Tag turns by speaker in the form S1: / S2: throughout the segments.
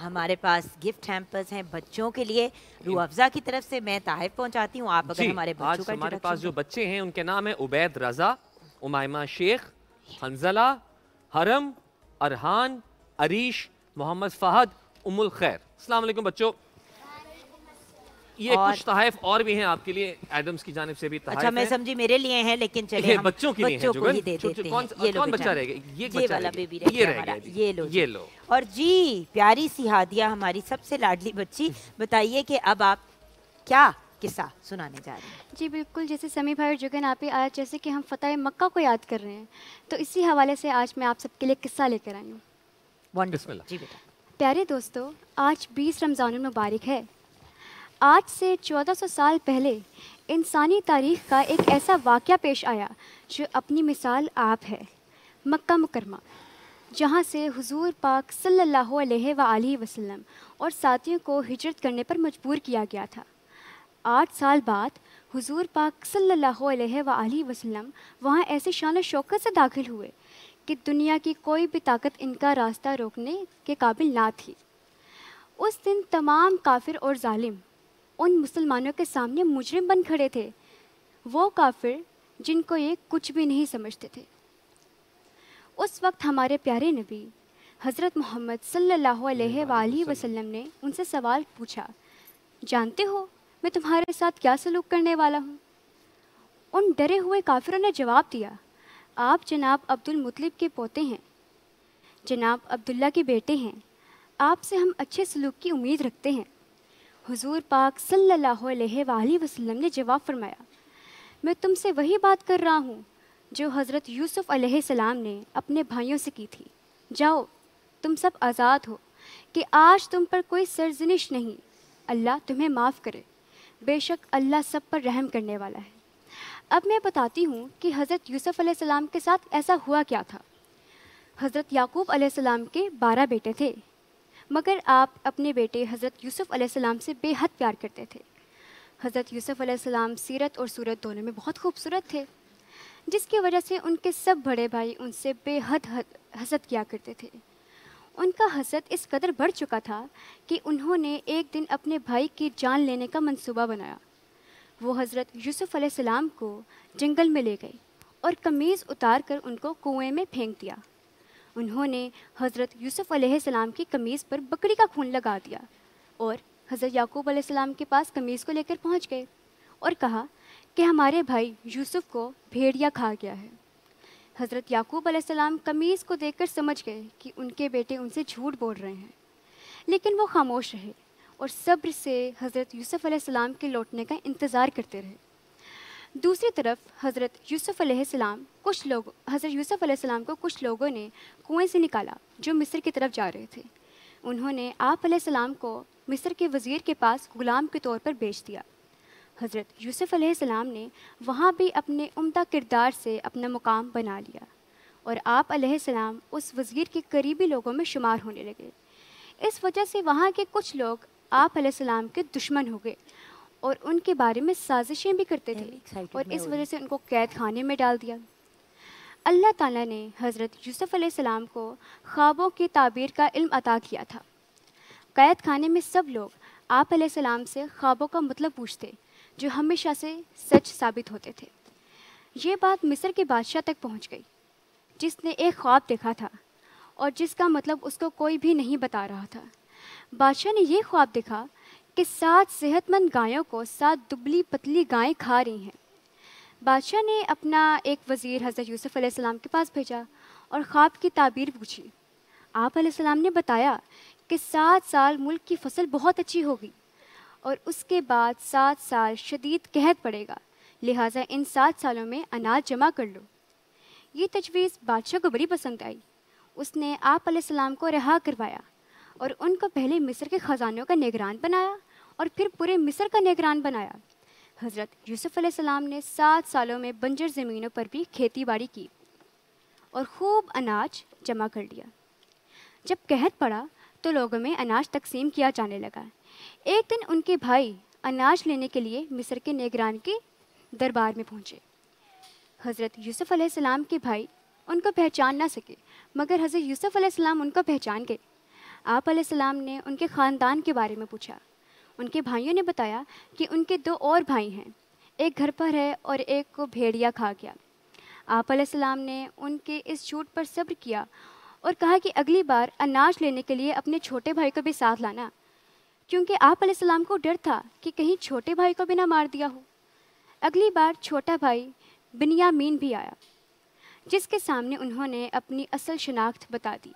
S1: हमारे पास gift hampers हैं बच्चों के लिए रू अफजा की तरफ से मैं ताहिर पहुंचाती हूँ आप अगर हमारे बच्चों का हमारे पास जो
S2: बच्चे हैं उनके नाम है उबैद रजा उमायमा शेख हंजला हरम अरहान अरीश मोहम्मद फ़हद उमुल खैर अलैक्म बच्चों ये और... कुछ तहफ और भी हैं आपके लिए एडम्स की जानब से भी अच्छा मैं समझी
S1: मेरे लिए हैं लेकिन चलिए हम बच्चों के लिए बच्चों को ही दे देते हैं ये लो बच्चा रहेगा ये ये वाला बेबी रहेगा ये लो ये लो और जी प्यारी सी हादिया हमारी सबसे लाडली बच्ची बताइए कि अब आप क्या किस्सा सुनाने जा रहे हैं
S3: जी बिल्कुल जैसे समी भाई और जुगन आप आज जैसे कि हम फ़तेह मक्का को याद कर रहे हैं तो इसी हवाले से आज मैं आप सबके लिए किस्सा लेकर आई
S1: हूँ जी बेटा
S3: प्यारे दोस्तों आज 20 रमज़ान मुबारक है आज से 1400 साल पहले इंसानी तारीख का एक ऐसा वाक़ पेश आया जो अपनी मिसाल आप है मक्का मुकरमा जहाँ से हुजूर पाक सल्लल्लाहु अलैहि वसल्लम और साथियों को हिजरत करने पर मजबूर किया गया था आठ साल बाद हुजूर पाक सल्लल्लाहु अलैहि वसल्लम वहाँ ऐसे शान शौकत से दाखिल हुए कि दुनिया की कोई भी ताकत इनका रास्ता रोकने के काबिल ना थी उस दिन तमाम काफिर और जालिम उन मुसलमानों के सामने मुजरिम बन खड़े थे वो काफिर जिनको ये कुछ भी नहीं समझते थे उस वक्त हमारे प्यारे नबी हज़रत मोहम्मद सल्लल्लाहु अलैहि वसल्लम ने उनसे सवाल पूछा जानते हो मैं तुम्हारे साथ क्या सलूक करने वाला हूँ उन डरे हुए काफिरों ने जवाब दिया आप जनाब अब्दुल मुतलिब के पोते हैं जनाब अब्दुल्ला के बेटे हैं आपसे हम अच्छे सलूक की उम्मीद रखते हैं हुजूर पाक सल्लल्लाहु अलैहि वसल्लम ने जवाब फरमाया मैं तुमसे वही बात कर रहा हूँ जो हज़रत यूसुफ़ सलाम ने अपने भाइयों से की थी जाओ तुम सब आज़ाद हो कि आज तुम पर कोई सरजनिश नहीं अल्लाह तुम्हें माफ़ करे बेशक अल्लाह सब पर रहम करने वाला है अब मैं बताती हूँ कि हज़रत यूसुफ़ सलाम के साथ ऐसा हुआ क्या था हज़रत याकूब सलाम के बारह बेटे थे मगर आप अपने बेटे हज़रत यूसुफ़ अलैहिस्सलाम से बेहद प्यार करते थे हज़रत यूसुफ़ अलैहिस्सलाम सीरत और सूरत दोनों में बहुत खूबसूरत थे जिसकी वजह से उनके सब बड़े भाई उनसे बेहद हसद किया करते थे उनका हसद इस कदर बढ़ चुका था कि उन्होंने एक दिन अपने भाई की जान लेने का मंसूबा बनाया वो हज़रत यूसुफ़ अलैहिस्सलाम को जंगल में ले गए और कमीज़ उतार कर उनको कुएं में फेंक दिया उन्होंने हज़रत यूसुफ़ आलाम की कमीज़ पर बकरी का खून लगा दिया और हज़रत याकूब आलाम के पास कमीज़ को लेकर पहुँच गए और कहा कि हमारे भाई यूसुफ़ को भेड़िया खा गया है हज़रत याकूब सलाम कमीज़ को देखकर समझ गए कि उनके बेटे उनसे झूठ बोल रहे हैं लेकिन वो खामोश रहे और सब्र से हज़रत यूसुफ़ सलाम के लौटने का इंतज़ार करते रहे दूसरी तरफ हज़रत यूसुफ़ अलैहिस्सलाम कुछ लोग हज़रत यूसुफ़ अलैहिस्सलाम को कुछ लोगों ने कुएं से निकाला जो मिस्र की तरफ जा रहे थे उन्होंने आप सलाम को मिस्र के वज़ीर के पास ग़ुलाम के तौर पर बेच दिया हज़रत यूसुफ़ अलैहिस्सलाम ने वहाँ भी अपने उम्दा किरदार से अपना मुकाम बना लिया और आप अलैहिस्सलाम उस वज़ीर के करीबी लोगों में शुमार होने लगे इस वजह से वहाँ के कुछ लोग आप के दुश्मन हो गए और उनके बारे में साजिशें भी करते थे और इस वजह से उनको कैद खाने में डाल दिया अल्लाह ताला ने हज़रत यूसुफ़ सलाम को ख्वाबों की ताबीर का इल्म अता किया था कैद खाने में सब लोग आप सलाम से ख्वाबों का मतलब पूछते जो हमेशा से सच साबित होते थे ये बात मिस्र के बादशाह तक पहुंच गई जिसने एक ख्वाब देखा था और जिसका मतलब उसको कोई भी नहीं बता रहा था बादशाह ने यह ख्वाब देखा कि सात सेहतमंद गायों को सात दुबली पतली गायें खा रही हैं बादशाह ने अपना एक वज़ीर हज़रत यूसुफ़ अलैहिस्सलाम के पास भेजा और ख्वाब की ताबीर पूछी आप अलैहिस्सलाम ने बताया कि सात साल मुल्क की फसल बहुत अच्छी होगी और उसके बाद सात साल शदीद कहत पड़ेगा लिहाजा इन सात सालों में अनाज जमा कर लो ये तजवीज़ बादशाह को बड़ी पसंद आई उसने आप अलैहिस्सलाम को रिहा करवाया और उनको पहले मिस्र के ख़जानों का निगरान बनाया और फिर पूरे मिस्र का निगरान बनाया हज़रत यूसुफ़ सलाम ने सात सालों में बंजर ज़मीनों पर भी खेती बाड़ी की और खूब अनाज जमा कर लिया जब कहत पड़ा तो लोगों में अनाज तकसीम किया जाने लगा एक दिन उनके भाई अनाज लेने के लिए मिस्र के निगरान के दरबार में पहुँचे हज़रत यूसुफ़ सलाम के भाई उनको पहचान ना सके मगर हज़रत यूसुफ़ सलाम उनको पहचान गए आप सलाम ने उनके ख़ानदान के बारे में पूछा उनके भाइयों ने बताया कि उनके दो और भाई हैं एक घर पर है और एक को भेड़िया खा गया आप सलाम ने उनके इस झूठ पर सब्र किया और कहा कि अगली बार अनाज लेने के लिए अपने छोटे भाई को भी साथ लाना क्योंकि आप सलाम को डर था कि कहीं छोटे भाई को भी ना मार दिया हो अगली बार छोटा भाई बिनियामीन भी आया जिसके सामने उन्होंने अपनी असल शनाख्त बता दी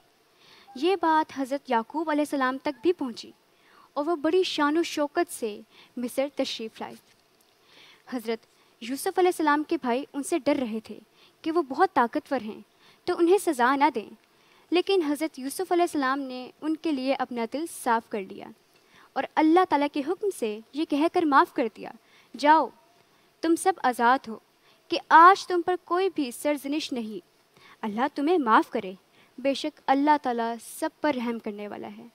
S3: ये बात हज़रत याकूब आसमाम तक भी पहुँची और वह बड़ी शान शौकत से मिसर तशरीफ़ लाए हज़रत यूसुफ़ आसमाम के भाई उनसे डर रहे थे कि वो बहुत ताकतवर हैं तो उन्हें सज़ा ना दें लेकिन हज़रत यूसुफ़ आसमाम ने उनके लिए अपना दिल साफ़ कर लिया और अल्लाह ताला के हुक्म से ये कहकर माफ़ कर दिया जाओ तुम सब आज़ाद हो कि आज तुम पर कोई भी सरजनिश नहीं अल्लाह तुम्हें माफ़ करे बेशक अल्लाह ताला सब पर रहम करने वाला है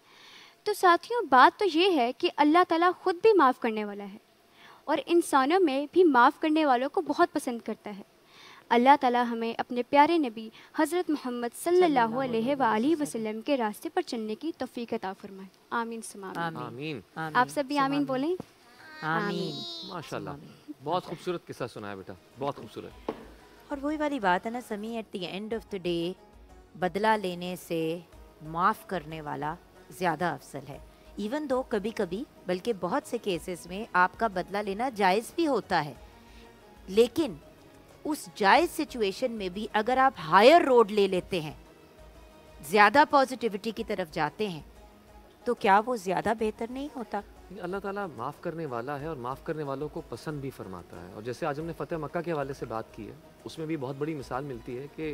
S3: तो साथियों बात तो ये है कि अल्लाह ताला ख़ुद भी माफ़ करने वाला है और इंसानों में भी माफ़ करने वालों को बहुत पसंद करता है अल्लाह ताला हमें अपने प्यारे नबी हज़रत मोहम्मद सल्लल्लाहु अलैहि सल्ला वसल्लम के रास्ते पर चलने की तोफ़ी अता फरमाए आमीन आमीन आप सब भी आमीन बोलें
S2: आमीन माशा बहुत खूबसूरत किस्सा सुनाया बेटा बहुत खूबसूरत
S1: और वही वाली बात है ना Sami at the end of the day बदला लेने से माफ़ करने वाला ज़्यादा अफसल है इवन दो कभी कभी बल्कि बहुत से केसेस में आपका बदला लेना जायज़ भी होता है लेकिन उस जायज़ सिचुएशन में भी अगर आप हायर रोड ले लेते हैं ज़्यादा पॉजिटिविटी की तरफ जाते हैं तो क्या वो ज़्यादा बेहतर नहीं होता
S2: अल्लाह ताला माफ़ करने वाला है और माफ़ करने वालों को पसंद भी फरमाता है और जैसे आज हमने फ़तेह मक्का के हवाले से बात की है उसमें भी बहुत बड़ी मिसाल मिलती है कि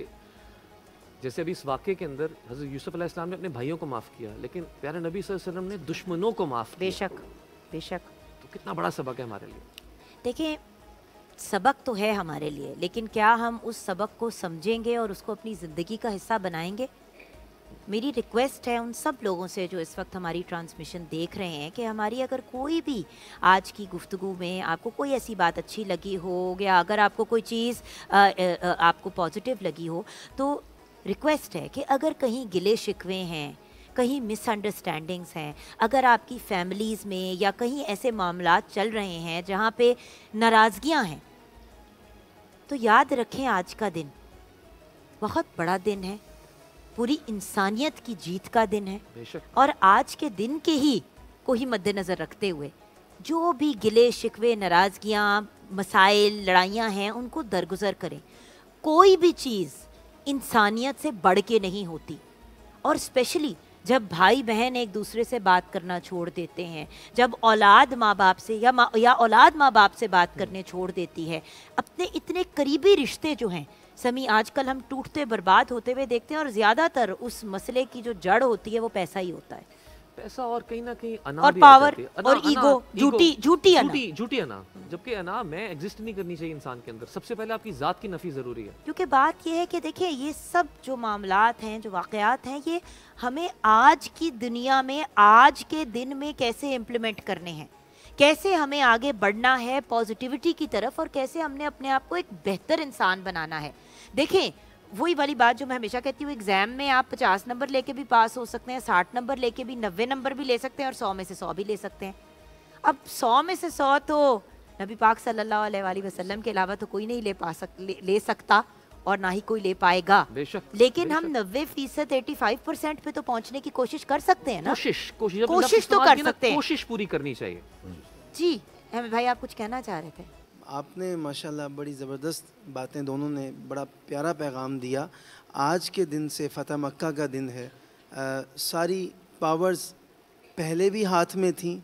S2: जैसे अभी इस वाक्य के अंदर हजरत यूसुफ अलैहिस्सलाम ने अपने भाइयों को माफ़ किया लेकिन प्यारे नबी वसल्लम ने दुश्मनों को माफ़ बेशक बेशक तो कितना बड़ा सबक है हमारे लिए
S1: देखिए सबक तो है हमारे लिए लेकिन क्या हम उस सबक को समझेंगे और उसको अपनी ज़िंदगी का हिस्सा बनाएंगे मेरी रिक्वेस्ट है उन सब लोगों से जो इस वक्त हमारी ट्रांसमिशन देख रहे हैं कि हमारी अगर कोई भी आज की गुफ्तु में आपको कोई ऐसी बात अच्छी लगी हो या अगर आपको कोई चीज़ आपको पॉजिटिव लगी हो तो रिक्वेस्ट है कि अगर कहीं गिले शिकवे हैं कहीं मिसअंडरस्टैंडिंग्स हैं अगर आपकी फैमिलीज़ में या कहीं ऐसे मामला चल रहे हैं जहाँ पे नाराज़गियाँ हैं तो याद रखें आज का दिन बहुत बड़ा दिन है पूरी इंसानियत की जीत का दिन है और आज के दिन के ही को ही मद्देनज़र रखते हुए जो भी गिले शिकवे नाराज़गियाँ मसाइल लड़ाइयाँ हैं उनको दरगुजर करें कोई भी चीज़ इंसानियत से बढ़ के नहीं होती और स्पेशली जब भाई बहन एक दूसरे से बात करना छोड़ देते हैं जब औलाद माँ बाप से या मा, या औलाद माँ बाप से बात हम्म। करने छोड़ देती है अपने इतने करीबी रिश्ते जो हैं समी आजकल हम टूटते बर्बाद होते हुए देखते हैं और ज़्यादातर उस मसले की जो जड़ होती है वो पैसा ही होता है पैसा और कहीं ना कहीं अना और पावर और ईगो झूठी
S2: झूठी झूठी झूठी अना जबकि अना मैं एग्जिस्ट नहीं करनी चाहिए इंसान के अंदर सबसे पहले आपकी ज़ात की नफ़ी ज़रूरी है
S1: क्योंकि बात यह है कि देखिए ये सब जो मामला हैं जो वाकयात हैं ये हमें आज की दुनिया में आज के दिन में कैसे इम्प्लीमेंट करने हैं कैसे हमें आगे बढ़ना है पॉजिटिविटी की तरफ और कैसे हमने अपने आप को एक बेहतर इंसान बनाना है देखें वही वाली बात जो मैं हमेशा कहती हूँ एग्जाम में आप पचास नंबर लेके भी पास हो सकते हैं साठ नंबर लेके भी नब्बे नंबर भी ले सकते हैं और सौ में से सौ भी ले सकते हैं अब सौ में से सौ तो नबी पाक सल्ला वसलम के अलावा तो कोई नहीं ले पा सक ले, ले सकता और ना ही कोई ले पाएगा लेकिन हम नब्बे फीसद एटी फाइव परसेंट पे तो पहुँचने की कोशिश कर सकते हैं ना कोशिश कोशिश
S4: कोशिश तो कर सकते हैं कोशिश पूरी करनी चाहिए
S1: जी अहमद भाई आप कुछ कहना चाह रहे थे
S4: आपने माशाल्लाह बड़ी ज़बरदस्त बातें दोनों ने बड़ा प्यारा पैगाम दिया आज के दिन से फ़तेह मक्का का दिन है आ, सारी पावर्स पहले भी हाथ में थी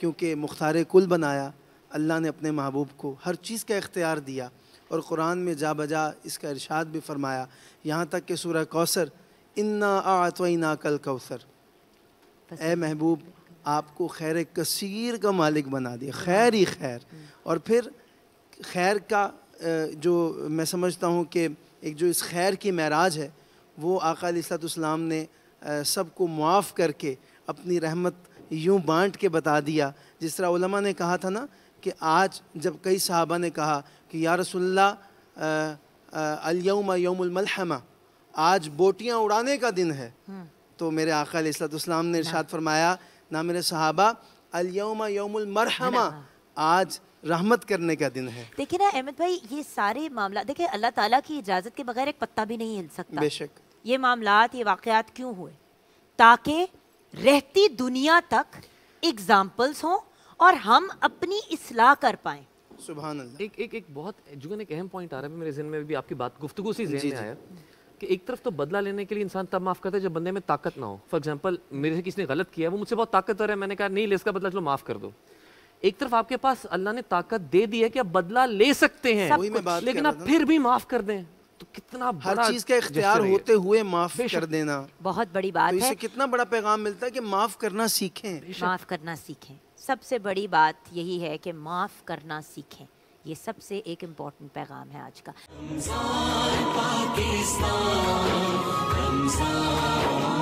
S4: क्योंकि मुख्तार कुल बनाया अल्लाह ने अपने महबूब को हर चीज़ का इख्तियार दिया और क़ुरान में जा बजा इसका इरशाद भी फरमाया यहाँ तक कि सूरह कौसर इन्ना ना कल कौसर ए महबूब आपको खैर कसीर का मालिक बना दिया खैर ही खैर और फिर खैर का जो मैं समझता हूँ कि एक जो इस खैर की महराज है वो आका सलाम ने सबको मुआफ़ करके अपनी रहमत यूँ बांट के बता दिया जिस तरह उलमा ने कहा था ना कि आज जब कई साहबा ने कहा कि या रसोल्ला अलयम यौमलमलहमा आज बोटियाँ उड़ाने का दिन है हम्म। तो मेरे आकाम ने हाँ। इर्शाद फरमाया ना मेरे साहबा अलयम यौमलमरहमा आज रहमत करने का दिन है
S1: देखिए ना अहमद भाई ये सारे मामला देखिए अल्लाह ताला की इजाज़त के बगैर एक पत्ता भी नहीं हिल सकता बेशक ये मामला ये वाकयात क्यों हुए ताकि रहती दुनिया तक एग्ज़ाम्पल्स हों और हम अपनी इसलाह कर पाए सुबह एक एक एक बहुत एक अहम पॉइंट आ रहा है मेरे जिन में भी
S2: आपकी बात गुफ्तु से जहन में आया कि एक तरफ तो बदला लेने के लिए इंसान तब माफ़ करता है जब बंदे में ताकत ना हो फॉर एग्जाम्पल मेरे से किसी ने गलत किया वो मुझसे बहुत ताकतवर है मैंने कहा नहीं ले इसका बदला चलो माफ़ कर दो एक तरफ आपके पास अल्लाह ने ताकत दे दी है कि आप बदला ले सकते हैं लेकिन आप फिर भी माफ कर
S4: दें तो कितना हर चीज का इख्तियार होते हुए माफ कर देना बहुत बड़ी बात तो इससे है कितना बड़ा पैगाम मिलता है कि माफ करना सीखें माफ करना सीखें सबसे बड़ी बात
S1: यही है कि माफ करना सीखें ये सबसे एक इम्पोर्टेंट पैगाम है आज
S3: का